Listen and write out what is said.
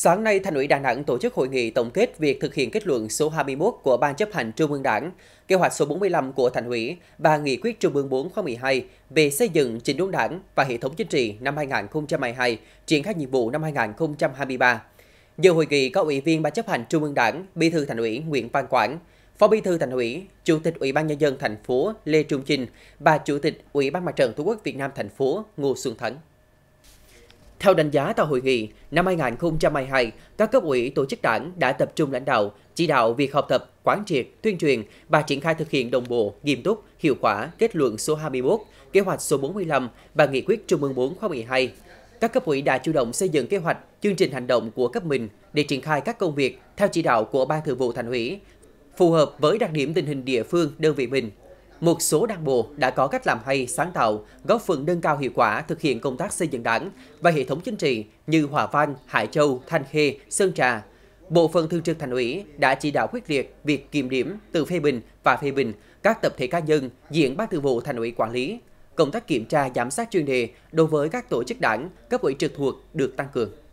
Sáng nay, Thành ủy Đà Nẵng tổ chức hội nghị tổng kết việc thực hiện kết luận số 21 của Ban chấp hành Trung ương Đảng, kế hoạch số 45 của Thành ủy và nghị quyết Trung ương 4 khóa 12 về xây dựng chỉnh đốn đảng và hệ thống chính trị năm 2022, triển khai nhiệm vụ năm 2023. Dự hội nghị có Ủy viên Ban chấp hành Trung ương Đảng, Bí thư Thành ủy Nguyễn Văn Quảng, Phó Bí thư Thành ủy, Chủ tịch Ủy ban nhân dân thành phố Lê Trung Chinh và Chủ tịch Ủy ban Mặt trận Tổ quốc Việt Nam thành phố Ngô Xuân Thắng. Theo đánh giá tại hội nghị, năm 2022, các cấp ủy tổ chức đảng đã tập trung lãnh đạo, chỉ đạo việc học tập, quán triệt, tuyên truyền và triển khai thực hiện đồng bộ, nghiêm túc, hiệu quả kết luận số 21, kế hoạch số 45 và nghị quyết Trung ương 4 khóa 12. Các cấp ủy đã chủ động xây dựng kế hoạch, chương trình hành động của cấp mình để triển khai các công việc theo chỉ đạo của Ban Thường vụ Thành ủy, phù hợp với đặc điểm tình hình địa phương, đơn vị mình một số đảng bộ đã có cách làm hay, sáng tạo, góp phần nâng cao hiệu quả thực hiện công tác xây dựng đảng và hệ thống chính trị như Hòa Vang, Hải Châu, Thanh Khê, Sơn Trà. Bộ phận thường trực thành ủy đã chỉ đạo quyết liệt việc kiểm điểm, tự phê bình và phê bình các tập thể cá nhân diện ban thường vụ thành ủy quản lý. Công tác kiểm tra giám sát chuyên đề đối với các tổ chức đảng, cấp ủy trực thuộc được tăng cường.